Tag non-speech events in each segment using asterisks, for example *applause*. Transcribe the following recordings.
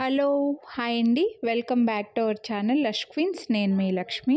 hello hi అండి welcome back to our channel lush queens నేను మీ లక్ష్మి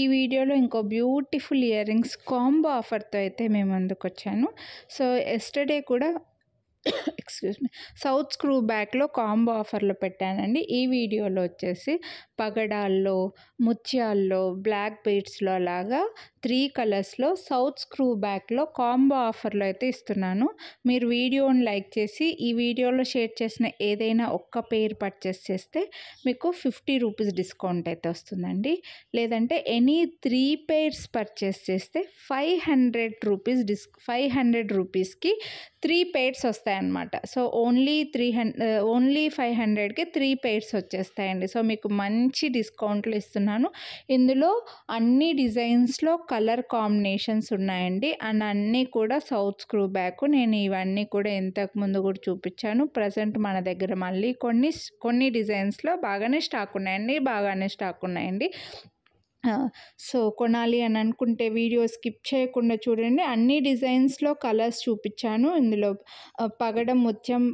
ఈ వీడియోలో ఇంకో బ్యూటిఫుల్ ఇయర్ రింగ్స్ కాంబో ఆఫర్తో అయితే మేము అందుకొచ్చాను సో ఎస్టర్డే కూడా *coughs* ఎక్స్క్యూజ్ మీ సౌత్ స్క్రూ బ్యాక్లో కాంబో ఆఫర్లో పెట్టానండి ఈ వీడియోలో వచ్చేసి పగడాల్లో ముత్యాల్లో బ్లాక్ బీడ్స్లో లాగా త్రీ కలర్స్లో సౌత్ స్క్రూ బ్యాక్లో కాంబో ఆఫర్లో అయితే ఇస్తున్నాను మీరు వీడియోని లైక్ చేసి ఈ వీడియోలో షేర్ చేసిన ఏదైనా ఒక్క పేరు పర్చేస్ చేస్తే మీకు ఫిఫ్టీ రూపీస్ డిస్కౌంట్ అయితే వస్తుందండి లేదంటే ఎనీ త్రీ పేర్స్ పర్చేస్ చేస్తే five hundred rupees this five hundred రూపీస్కి త్రీ పేర్స్ వస్తాయన్నమాట so only three hundred only five హండ్రెడ్కి త్రీ పేర్స్ వచ్చేస్తాయండి సో మీకు మంచి మంచి డిస్కౌంట్లు ఇస్తున్నాను ఇందులో అన్ని డిజైన్స్లో కలర్ కాంబినేషన్స్ ఉన్నాయండి అండ్ అన్నీ కూడా సౌత్ స్క్రూ బ్యాక్ నేను ఇవన్నీ కూడా ఇంతకు ముందు కూడా చూపించాను ప్రజెంట్ మన దగ్గర మళ్ళీ కొన్ని కొన్ని డిజైన్స్లో బాగానే స్టాక్ ఉన్నాయండి బాగానే స్టాక్ ఉన్నాయండి సో కొనాలి అని అనుకుంటే వీడియో స్కిప్ చేయకుండా చూడండి అన్ని డిజైన్స్లో కలర్స్ చూపించాను ఇందులో పగడం ముత్యం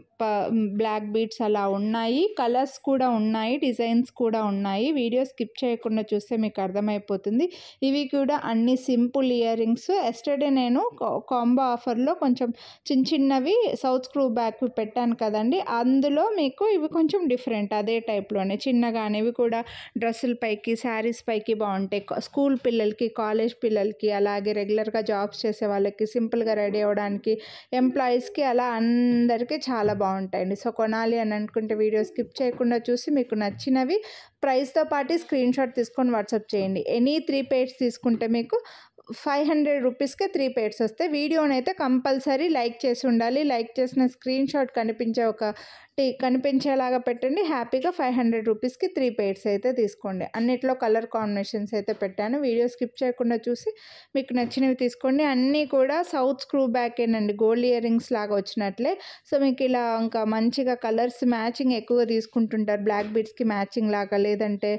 బ్లాక్ బీట్స్ అలా ఉన్నాయి కలర్స్ కూడా ఉన్నాయి డిజైన్స్ కూడా ఉన్నాయి వీడియో స్కిప్ చేయకుండా చూస్తే మీకు అర్థమైపోతుంది ఇవి కూడా అన్ని సింపుల్ ఇయర్ రింగ్స్ ఎస్టర్డే నేను కాంబో ఆఫర్లో కొంచెం చిన్న చిన్నవి సౌత్ స్క్రూ బ్యాక్ పెట్టాను కదండి అందులో మీకు ఇవి కొంచెం డిఫరెంట్ అదే టైప్లోనే చిన్నగానే ఇవి కూడా డ్రెస్సుల పైకి శారీస్ పైకి బాగుంటాయి స్కూల్ పిల్లలకి కాలేజ్ పిల్లలకి అలాగే రెగ్యులర్గా జాబ్స్ చేసే వాళ్ళకి సింపుల్గా రెడీ అవ్వడానికి ఎంప్లాయీస్కి అలా అందరికీ చాలా బాగుంటాయండి సో కొనాలి అని అనుకుంటే వీడియో స్కిప్ చేయకుండా చూసి మీకు నచ్చినవి ప్రైస్తో పాటు స్క్రీన్ షాట్ తీసుకొని వాట్సాప్ చేయండి ఎనీ త్రీ పేడ్స్ తీసుకుంటే మీకు ఫైవ్ హండ్రెడ్ రూపీస్కే త్రీ పేడ్స్ వస్తాయి వీడియోనైతే కంపల్సరీ లైక్ చేసి ఉండాలి లైక్ చేసిన స్క్రీన్ షాట్ కనిపించే ఒక టీ కనిపించేలాగా పెట్టండి హ్యాపీగా ఫైవ్ హండ్రెడ్ రూపీస్కి త్రీ పెయిర్స్ అయితే తీసుకోండి అన్నిట్లో కలర్ కాంబినేషన్స్ అయితే పెట్టాను వీడియో స్కిప్ చేయకుండా చూసి మీకు నచ్చినవి తీసుకోండి అన్నీ కూడా సౌత్ స్క్రూ బ్యాకేనండి గోల్డ్ ఇయర్ రింగ్స్ లాగా వచ్చినట్లే సో మీకు ఇలా ఇంకా మంచిగా కలర్స్ మ్యాచింగ్ ఎక్కువ తీసుకుంటుంటారు బ్లాక్ బీడ్స్కి మ్యాచింగ్ లాగా లేదంటే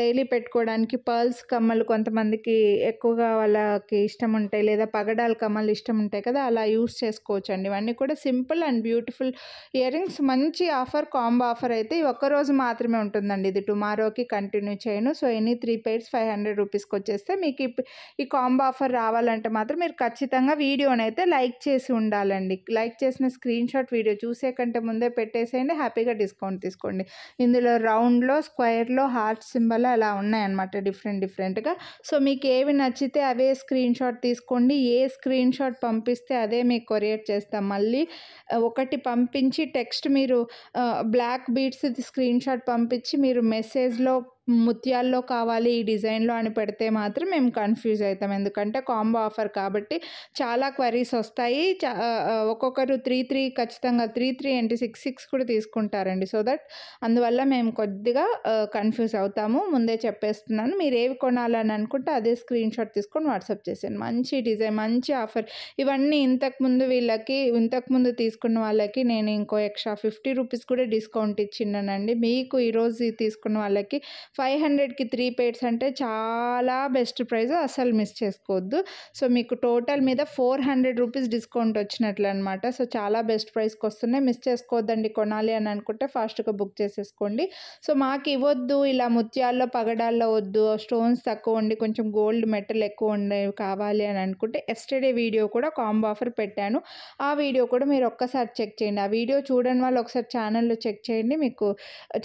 డైలీ పెట్టుకోవడానికి పర్ల్స్ కమ్మలు కొంతమందికి ఎక్కువగా వాళ్ళకి ఇష్టం ఉంటాయి లేదా పగడాల కమ్మలు ఇష్టం ఉంటాయి కదా అలా యూస్ చేసుకోవచ్చు అండి ఇవన్నీ కూడా simple and beautiful year earrings మంచి మంచి ఆఫర్ కాంబో ఆఫర్ అయితే ఒక్క ఒక్కరోజు మాత్రమే ఉంటుందండి ఇది టుమారోకి కంటిన్యూ చేయను so any three pairs five hundred రూపీస్కి వచ్చేస్తే మీకు ఈ కాంబో ఆఫర్ రావాలంటే మాత్రం మీరు ఖచ్చితంగా వీడియోని అయితే లైక్ చేసి ఉండాలండి లైక్ చేసిన స్క్రీన్ షాట్ వీడియో చూసే కంటే ముందే పెట్టేసేయండి హ్యాపీగా డిస్కౌంట్ తీసుకోండి ఇందులో రౌండ్లో స్క్వేర్లో హార్ట్ సింబల్ అలా ఉన్నాయన్నమాట డిఫరెంట్ డిఫరెంట్గా సో మీకు ఏవి నచ్చితే అవే స్క్రీన్ షాట్ తీసుకోండి ఏ స్క్రీన్ షాట్ పంపిస్తే అదే మీకు కొరియర్ చేస్తాం మళ్ళీ ఒకటి పంపించి టెక్స్ట్ మీరు మీరు బ్లాక్ బీట్స్ది స్క్రీన్షాట్ పంపించి మీరు మెసేజ్లో ముత్యాల్లో కావాలి ఈ డిజైన్లో అని పెడితే మాత్రం మేము కన్ఫ్యూజ్ అవుతాం ఎందుకంటే కాంబో ఆఫర్ కాబట్టి చాలా క్వరీస్ వస్తాయి ఒక్కొక్కరు త్రీ త్రీ ఖచ్చితంగా త్రీ త్రీ అంటే సిక్స్ సిక్స్ కూడా తీసుకుంటారండి సో దట్ అందువల్ల మేము కొద్దిగా కన్ఫ్యూజ్ అవుతాము ముందే చెప్పేస్తున్నాను మీరు ఏవి కొనాలని అనుకుంటే అదే స్క్రీన్ షాట్ తీసుకొని వాట్సాప్ చేశాను మంచి డిజైన్ మంచి ఆఫర్ ఇవన్నీ ఇంతకుముందు వీళ్ళకి ఇంతకుముందు తీసుకున్న వాళ్ళకి నేను ఇంకో ఎక్స్ట్రా ఫిఫ్టీ రూపీస్ కూడా డిస్కౌంట్ ఇచ్చిన్నానండి మీకు ఈరోజు తీసుకున్న వాళ్ళకి ఫైవ్ హండ్రెడ్కి త్రీ పేర్స్ అంటే చాలా బెస్ట్ ప్రైస్ అసలు మిస్ చేసుకోవద్దు సో మీకు టోటల్ మీద ఫోర్ హండ్రెడ్ రూపీస్ డిస్కౌంట్ వచ్చినట్లు అనమాట సో చాలా బెస్ట్ ప్రైస్కి వస్తున్నాయి మిస్ చేసుకోవద్దండి కొనాలి అని అనుకుంటే ఫాస్ట్గా బుక్ చేసేసుకోండి సో మాకు ఇవ్వద్దు ఇలా ముత్యాల్లో పగడాల్లో వద్దు స్టోన్స్ తక్కువ ఉండి కొంచెం గోల్డ్ మెటల్ ఎక్కువ ఉండేవి కావాలి అని అనుకుంటే ఎస్టర్డే వీడియో కూడా కాంబో ఆఫర్ పెట్టాను ఆ వీడియో కూడా మీరు ఒక్కసారి చెక్ చేయండి ఆ వీడియో చూడని వాళ్ళు ఒకసారి ఛానల్లో చెక్ చేయండి మీకు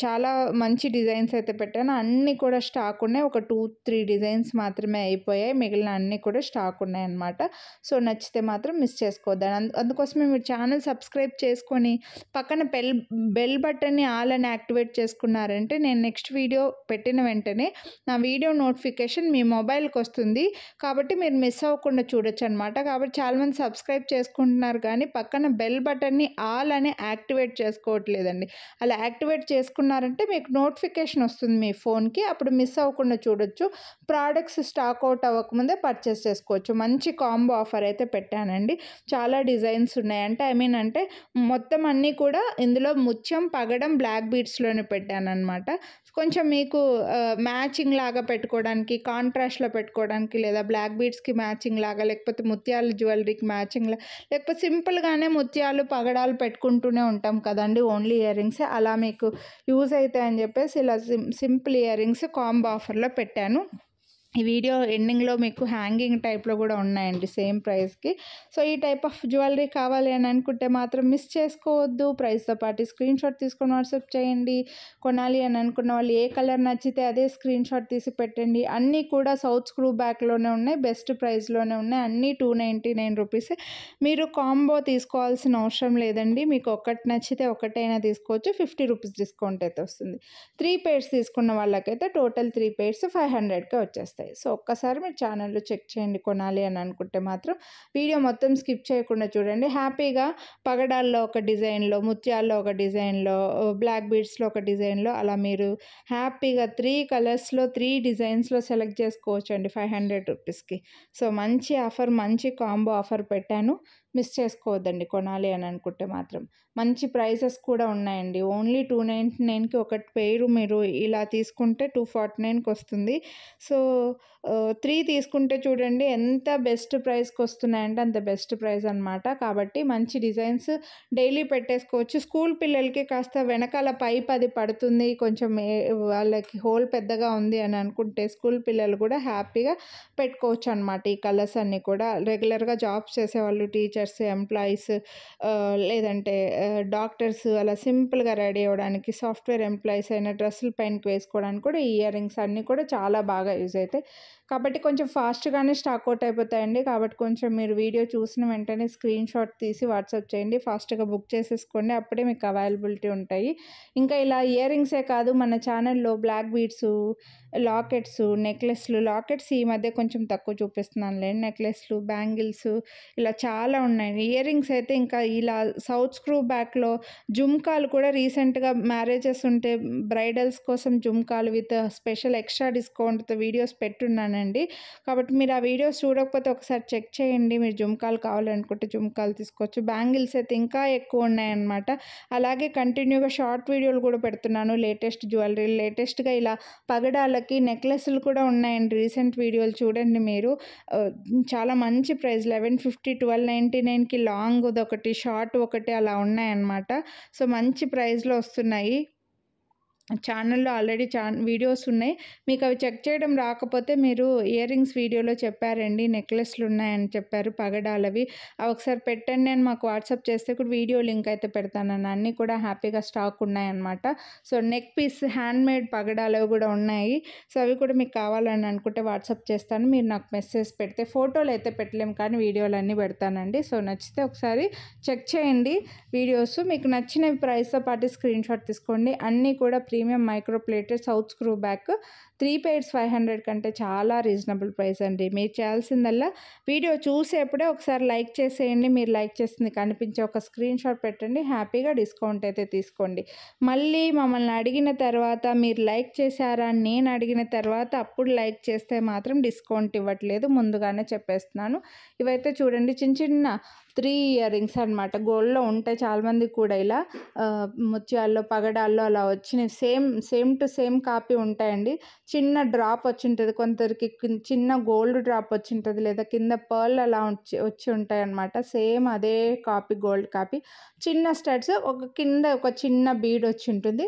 చాలా మంచి డిజైన్స్ అయితే పెట్టాను అన్నీ కూడా స్టాక్ ఉన్నాయి ఒక టూ త్రీ డిజైన్స్ మాత్రమే అయిపోయాయి మిగిలిన అన్నీ కూడా స్టాక్ ఉన్నాయి అన్నమాట సో నచ్చితే మాత్రం మిస్ చేసుకోవద్దని అందుకోసమే మీరు ఛానల్ సబ్స్క్రైబ్ చేసుకొని పక్కన బెల్ బెల్ బటన్ని ఆల్ అని యాక్టివేట్ చేసుకున్నారంటే నేను నెక్స్ట్ వీడియో పెట్టిన వెంటనే నా వీడియో నోటిఫికేషన్ మీ మొబైల్కి వస్తుంది కాబట్టి మీరు మిస్ అవ్వకుండా చూడొచ్చు అనమాట కాబట్టి చాలామంది సబ్స్క్రైబ్ చేసుకుంటున్నారు కానీ పక్కన బెల్ బటన్ని ఆల్ అని యాక్టివేట్ చేసుకోవట్లేదండి అలా యాక్టివేట్ చేసుకున్నారంటే మీకు నోటిఫికేషన్ వస్తుంది మీ ఫోన్ ఫోన్కి అప్పుడు మిస్ అవ్వకుండా చూడొచ్చు ప్రోడక్ట్స్ స్టాక్ అవుట్ అవ్వకముందే పర్చేస్ చేసుకోవచ్చు మంచి కాంబో ఆఫర్ అయితే పెట్టానండి చాలా డిజైన్స్ ఉన్నాయి అంటే ఐ మీన్ అంటే మొత్తం అన్నీ కూడా ఇందులో ముత్యం పగడం బ్లాక్ బీట్స్లోనే పెట్టానమాట కొంచెం మీకు మ్యాచింగ్ లాగా పెట్టుకోవడానికి కాంట్రాస్ట్లో పెట్టుకోవడానికి లేదా బ్లాక్ బీట్స్కి మ్యాచింగ్ లాగా లేకపోతే ముత్యాల జ్యువెలరీకి మ్యాచింగ్ లాగా లేకపోతే సింపుల్గానే ముత్యాలు పగడాలు పెట్టుకుంటూనే ఉంటాం కదండి ఓన్లీ ఇయర్ రింగ్స్ అలా మీకు యూజ్ అవుతాయని చెప్పేసి ఇలా sim simple ear rings combo ఆఫర్లో పెట్టాను ఈ వీడియో ఎండింగ్లో మీకు హ్యాంగింగ్ టైప్లో కూడా ఉన్నాయండి సేమ్ ప్రైస్కి సో ఈ టైప్ ఆఫ్ జ్యువెలరీ కావాలి అని అనుకుంటే మాత్రం మిస్ చేసుకోవద్దు ప్రైస్తో పాటు స్క్రీన్ షాట్ తీసుకొని వాట్సాప్ చేయండి కొనాలి అని అనుకున్న వాళ్ళు ఏ కలర్ నచ్చితే అదే స్క్రీన్ షాట్ తీసి పెట్టండి అన్నీ కూడా సౌత్ స్క్రూ బ్యాక్లోనే ఉన్నాయి బెస్ట్ ప్రైస్లోనే ఉన్నాయి అన్నీ టూ నైంటీ నైన్ రూపీస్ మీరు కాంబో తీసుకోవాల్సిన అవసరం లేదండి మీకు ఒకటి నచ్చితే ఒకటైనా తీసుకోవచ్చు ఫిఫ్టీ రూపీస్ డిస్కౌంట్ అయితే వస్తుంది త్రీ పేర్స్ తీసుకున్న వాళ్ళకైతే టోటల్ త్రీ పేర్స్ ఫైవ్ హండ్రెడ్కే వచ్చేస్తాయి వస్తాయి సో ఒక్కసారి మీరు ఛానల్లో చెక్ చేయండి కొనాలి అని అనుకుంటే మాత్రం వీడియో మొత్తం స్కిప్ చేయకుండా చూడండి హ్యాపీగా పగడాల్లో ఒక డిజైన్లో ముత్యాల్లో ఒక డిజైన్లో బ్లాక్ బీడ్స్లో ఒక డిజైన్లో అలా మీరు హ్యాపీగా త్రీ కలర్స్లో త్రీ డిజైన్స్లో సెలెక్ట్ చేసుకోవచ్చు అండి ఫైవ్ హండ్రెడ్ రూపీస్కి సో మంచి ఆఫర్ మంచి కాంబో ఆఫర్ పెట్టాను మిస్ చేసుకోవద్దండి కొనాలి అని అనుకుంటే మాత్రం మంచి ప్రైసెస్ కూడా ఉన్నాయండి ఓన్లీ టూ నైంటీ నైన్కి ఒకటి పేరు మీరు ఇలా తీసుకుంటే టూ ఫార్టీ నైన్కి వస్తుంది సో త్రీ తీసుకుంటే చూడండి ఎంత బెస్ట్ ప్రైస్కి వస్తున్నాయంటే అంత బెస్ట్ ప్రైస్ అనమాట కాబట్టి మంచి డిజైన్స్ డైలీ పెట్టేసుకోవచ్చు స్కూల్ పిల్లలకి కాస్త వెనకాల పైప్ అది పడుతుంది కొంచెం వాళ్ళకి హోల్ పెద్దగా ఉంది అని అనుకుంటే స్కూల్ పిల్లలు కూడా హ్యాపీగా పెట్టుకోవచ్చు అనమాట ఈ కలర్స్ అన్నీ కూడా రెగ్యులర్గా జాబ్స్ చేసేవాళ్ళు టీచర్స్ ఎంప్లాయీస్ లేదంటే డాక్టర్స్ అలా సింపుల్గా రెడీ అవ్వడానికి సాఫ్ట్వేర్ ఎంప్లాయీస్ అయిన డ్రెస్సులు పైనకి వేసుకోవడానికి కూడా ఈ ఇయర్ రింగ్స్ అన్నీ కూడా చాలా బాగా యూజ్ అవుతాయి కాబట్టి కొంచెం ఫాస్ట్గానే స్టాక్ అవుట్ అయిపోతాయండి కాబట్టి కొంచెం మీరు వీడియో చూసిన వెంటనే స్క్రీన్ షాట్ తీసి వాట్సాప్ చేయండి ఫాస్ట్గా బుక్ చేసేసుకోండి అప్పుడే మీకు అవైలబిలిటీ ఉంటాయి ఇంకా ఇలా ఇయర్ రింగ్సే కాదు మన ఛానల్లో బ్లాక్ బీడ్స్ లాకెట్స్ నెక్లెస్లు లాకెట్స్ ఈ మధ్య కొంచెం తక్కువ చూపిస్తున్నాను లేండి నెక్లెస్లు బ్యాంగిల్స్ ఇలా చాలా ఉన్నాయి ఇయర్ రింగ్స్ అయితే ఇంకా ఇలా సౌత్ స్క్రూ బ్యాక్లో జుమ్కాలు కూడా రీసెంట్గా మ్యారేజెస్ ఉంటే బ్రైడల్స్ కోసం జుమ్కాలు విత్ స్పెషల్ ఎక్స్ట్రా డిస్కౌంట్తో వీడియోస్ పెట్టున్నానండి కాబట్టి మీరు ఆ వీడియోస్ చూడకపోతే ఒకసారి చెక్ చేయండి మీరు జుమ్కాలు కావాలనుకుంటే జుమ్కాలు తీసుకోవచ్చు బ్యాంగిల్స్ అయితే ఇంకా ఎక్కువ ఉన్నాయన్నమాట అలాగే కంటిన్యూగా షార్ట్ వీడియోలు కూడా పెడుతున్నాను లేటెస్ట్ జ్యువెలరీ లేటెస్ట్గా ఇలా పగడాల వాళ్ళకి నెక్లెస్లు కూడా ఉన్నాయండి రీసెంట్ వీడియోలు చూడండి మీరు చాలా మంచి price eleven fifty twelve ninety నైన్కి లాంగ్ ఒకటి షార్ట్ ఒకటి అలా ఉన్నాయన్నమాట సో మంచి ప్రైస్లో వస్తున్నాయి ఛానల్లో ఆల్రెడీ చా వీడియోస్ ఉన్నాయి మీకు అవి చెక్ చేయడం రాకపోతే మీరు ఇయర్ రింగ్స్ వీడియోలో చెప్పారండి నెక్లెస్లు ఉన్నాయని చెప్పారు పగడాలవి అవి ఒకసారి పెట్టండి నేను మాకు వాట్సాప్ చేస్తే కూడా వీడియో లింక్ అయితే పెడతానని అన్నీ కూడా హ్యాపీగా స్టాక్ ఉన్నాయన్నమాట సో నెక్ పీస్ హ్యాండ్మేడ్ పగడాలవి కూడా ఉన్నాయి సో అవి కూడా మీకు కావాలని అనుకుంటే వాట్సాప్ చేస్తాను మీరు నాకు మెసేజ్ పెడితే ఫోటోలు అయితే పెట్టలేము కానీ వీడియోలు అన్నీ పెడతానండి సో నచ్చితే ఒకసారి చెక్ చేయండి వీడియోస్ మీకు నచ్చిన ప్రైస్తో పాటు స్క్రీన్ షాట్ తీసుకోండి అన్నీ కూడా pre premium micro plated south screw back three pairs five hundred కంటే చాలా రీజనబుల్ ప్రైస్ అండి మీరు చేయాల్సిందల్లా వీడియో చూసేప్పుడే ఒకసారి లైక్ చేసేయండి మీరు లైక్ చేసింది కనిపించే ఒక స్క్రీన్ షాట్ పెట్టండి హ్యాపీగా డిస్కౌంట్ అయితే తీసుకోండి మళ్ళీ మమ్మల్ని అడిగిన తర్వాత మీరు లైక్ చేశారా నేను అడిగిన తర్వాత అప్పుడు లైక్ చేస్తే మాత్రం డిస్కౌంట్ ఇవ్వట్లేదు ముందుగానే చెప్పేస్తున్నాను ఇవైతే చూడండి చిన్న చిన్న త్రీ ఇయర్ రింగ్స్ అనమాట గోల్డ్లో ఉంటాయి చాలామందికి కూడా ఇలా ముత్యాల్లో పగడాల్లో అలా వచ్చిన same same to same copy ఉంటాయండి చిన్న డ్రాప్ వచ్చి ఉంటుంది కొందరికి చిన్న గోల్డ్ డ్రాప్ వచ్చి ఉంటుంది లేదా కింద పర్ల్ అలా వచ్చి వచ్చి ఉంటాయి అనమాట సేమ్ అదే కాపీ గోల్డ్ కాపీ చిన్న స్టడ్స్ ఒక కింద ఒక చిన్న బీడ్ వచ్చి ఉంటుంది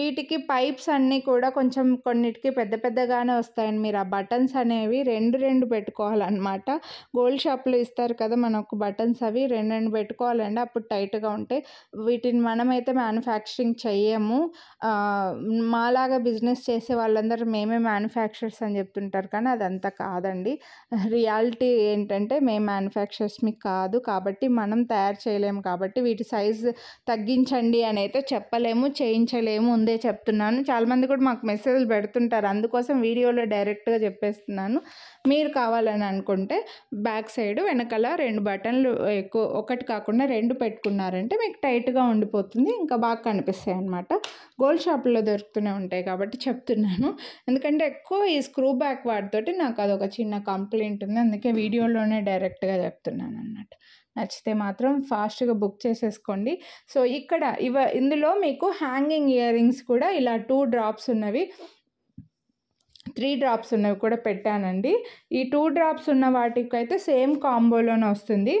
వీటికి పైప్స్ అన్నీ కూడా కొంచెం కొన్నిటికి పెద్ద పెద్దగానే వస్తాయండి మీరు ఆ బటన్స్ అనేవి రెండు రెండు పెట్టుకోవాలన్నమాట గోల్డ్ షాప్లో ఇస్తారు కదా మనకు బటన్స్ అవి రెండు రెండు పెట్టుకోవాలండి అప్పుడు టైట్గా ఉంటాయి వీటిని మనమైతే మ్యానుఫ్యాక్చరింగ్ చెయ్యము మాలాగా బిజినెస్ చేసే వాళ్ళందరూ మేమే మ్యానుఫ్యాక్చర్స్ అని చెప్తుంటారు కానీ అదంతా కాదండి రియాలిటీ ఏంటంటే మేము మ్యానుఫ్యాక్చర్స్ మీకు కాదు కాబట్టి మనం తయారు చేయలేము కాబట్టి వీటి సైజ్ తగ్గించండి అని అయితే చెప్పలేము చేయించలేము ఉందే చెప్తున్నాను చాలామంది కూడా మాకు మెసేజ్లు పెడుతుంటారు అందుకోసం వీడియోలో డైరెక్ట్గా చెప్పేస్తున్నాను మీరు కావాలని అనుకుంటే బ్యాక్ సైడ్ వెనకాల రెండు బటన్లు ఎక్కువ ఒకటి కాకుండా రెండు పెట్టుకున్నారంటే మీకు టైట్గా ఉండిపోతుంది ఇంకా బాగా కనిపిస్తాయి అనమాట గోల్డ్ షాపుల్లో దొరుకుతూనే ఉంటాయి కాబట్టి చెప్తున్నాను ఎందుకంటే ఎక్కువ ఈ స్క్రూ బ్యాక్ వాటితోటి నాకు అదొక చిన్న కంప్లైంట్ ఉంది అందుకే వీడియోలోనే డైరెక్ట్గా చెప్తున్నాను అనమాట నచ్చితే మాత్రం ఫాస్ట్గా బుక్ చేసేసుకోండి సో ఇక్కడ ఇవ ఇందులో మీకు హ్యాంగింగ్ ఇయర్ రింగ్స్ కూడా ఇలా టూ డ్రాప్స్ ఉన్నవి త్రీ డ్రాప్స్ ఉన్నవి కూడా పెట్టానండి ఈ టూ డ్రాప్స్ ఉన్న వాటికైతే సేమ్ కాంబోలోనే వస్తుంది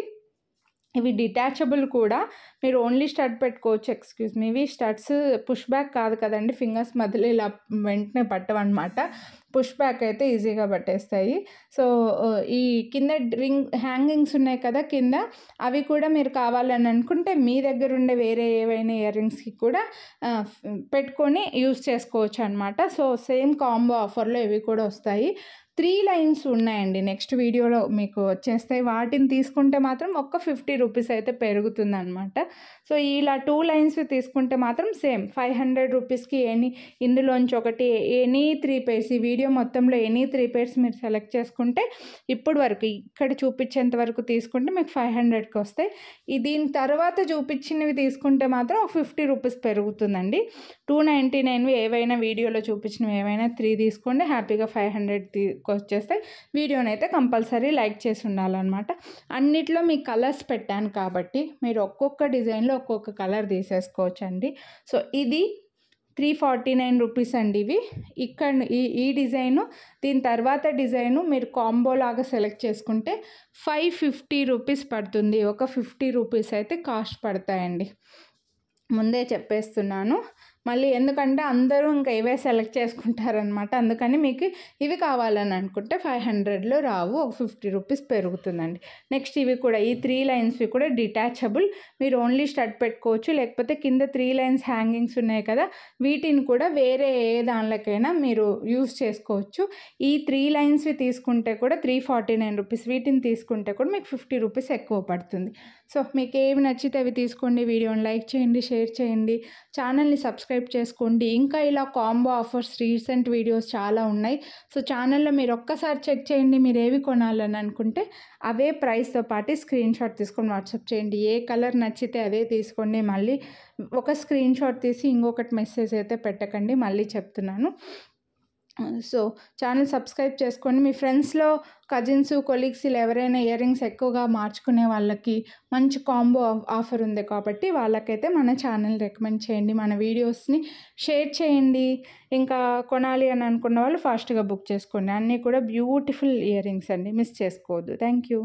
ఇవి డిటాచబుల్ కూడా మీరు ఓన్లీ స్టడ్ పెట్టుకోవచ్చు ఎక్స్క్యూజ్ మీ ఇవి స్టడ్స్ పుష్ బ్యాక్ కాదు కదండి ఫింగర్స్ మధ్యలో ఇలా వెంటనే పట్టవన్నమాట పుష్ బ్యాక్ అయితే ఈజీగా పట్టేస్తాయి సో uh, ఈ కింద రింగ్ హ్యాంగింగ్స్ ఉన్నాయి కదా కింద అవి కూడా మీరు కావాలని అనుకుంటే మీ దగ్గర ఉండే వేరే ఏవైనా ఇయర్ రింగ్స్కి కూడా పెట్టుకొని యూస్ చేసుకోవచ్చు అనమాట సో సేమ్ కాంబో ఆఫర్లో ఇవి కూడా వస్తాయి త్రీ లైన్స్ ఉన్నాయండి నెక్స్ట్ వీడియోలో మీకు వచ్చేస్తాయి వాటిని తీసుకుంటే మాత్రం ఒక్క ఫిఫ్టీ రూపీస్ అయితే పెరుగుతుందనమాట సో ఇలా టూ లైన్స్ తీసుకుంటే మాత్రం సేమ్ ఫైవ్ హండ్రెడ్ రూపీస్కి ఎనీ ఇందులోంచి ఒకటి ఎనీ త్రీ పేర్స్ ఈ వీడియో మొత్తంలో ఎనీ త్రీ పేర్స్ మీరు సెలెక్ట్ చేసుకుంటే ఇప్పుడు వరకు ఇక్కడ చూపించేంత వరకు తీసుకుంటే మీకు ఫైవ్ హండ్రెడ్కి వస్తాయి దీని తర్వాత చూపించినవి తీసుకుంటే మాత్రం ఒక ఫిఫ్టీ రూపీస్ పెరుగుతుందండి టూ నైంటీ నైన్వి ఏవైనా వీడియోలో చూపించినవి ఏవైనా త్రీ తీసుకోండి హ్యాపీగా ఫైవ్ హండ్రెడ్ వచ్చేస్తాయి వీడియోని అయితే కంపల్సరీ లైక్ చేసి ఉండాలన్నమాట అన్నిట్లో మీ కలర్స్ పెట్టాను కాబట్టి మీరు ఒక్కొక్క డిజైన్లో ఒక్కొక్క కలర్ తీసేసుకోవచ్చండి సో ఇది త్రీ ఫార్టీ నైన్ రూపీస్ అండి ఇవి ఇక్కడ ఈ ఈ డిజైను దీని తర్వాత డిజైను మీరు కాంబో లాగా సెలెక్ట్ చేసుకుంటే ఫైవ్ ఫిఫ్టీ రూపీస్ పడుతుంది ఒక ఫిఫ్టీ రూపీస్ అయితే కాస్ట్ పడతాయండి ముందే చెప్పేస్తున్నాను మళ్ళీ ఎందుకంటే అందరూ ఇంకా ఇవే సెలెక్ట్ చేసుకుంటారనమాట అందుకని మీకు ఇవి కావాలని అనుకుంటే ఫైవ్ హండ్రెడ్లో రావు ఒక ఫిఫ్టీ రూపీస్ పెరుగుతుందండి నెక్స్ట్ ఇవి కూడా ఈ త్రీ లైన్స్వి కూడా డిటాచబుల్ మీరు ఓన్లీ స్టడ్ పెట్టుకోవచ్చు లేకపోతే కింద త్రీ లైన్స్ హ్యాంగింగ్స్ ఉన్నాయి కదా వీటిని కూడా వేరే ఏ దానిలకైనా మీరు యూస్ చేసుకోవచ్చు ఈ త్రీ లైన్స్వి తీసుకుంటే కూడా త్రీ ఫార్టీ నైన్ రూపీస్ వీటిని తీసుకుంటే కూడా మీకు ఫిఫ్టీ రూపీస్ ఎక్కువ పడుతుంది సో మీకు ఏవి నచ్చితే అవి తీసుకోండి వీడియోని లైక్ చేయండి షేర్ చేయండి ఛానల్ని సబ్స్క్రైబ్ సబ్స్క్రైబ్ చేసుకోండి ఇంకా ఇలా కాంబో ఆఫర్స్ రీసెంట్ వీడియోస్ చాలా ఉన్నాయి సో ఛానల్లో మీరు ఒక్కసారి చెక్ చేయండి మీరు ఏవి కొనాలని అనుకుంటే అవే ప్రైస్తో పాటు స్క్రీన్ షాట్ తీసుకొని వాట్సాప్ చేయండి ఏ కలర్ నచ్చితే అదే తీసుకోండి మళ్ళీ ఒక స్క్రీన్ షాట్ తీసి ఇంకొకటి మెసేజ్ అయితే పెట్టకండి మళ్ళీ చెప్తున్నాను సో ఛానల్ సబ్స్క్రైబ్ చేసుకోండి మీ ఫ్రెండ్స్లో కజిన్స్ కొలీగ్స్ ఇలా ఎవరైనా ఇయర్ రింగ్స్ ఎక్కువగా మార్చుకునే వాళ్ళకి మంచి కాంబో ఆఫర్ ఉంది కాబట్టి వాళ్ళకైతే మన ఛానల్ రికమెండ్ చేయండి మన వీడియోస్ని షేర్ చేయండి ఇంకా కొనాలి అని అనుకున్న వాళ్ళు ఫాస్ట్గా బుక్ చేసుకోండి అన్నీ కూడా బ్యూటిఫుల్ ఇయర్ రింగ్స్ అండి మిస్ చేసుకోవద్దు థ్యాంక్ యూ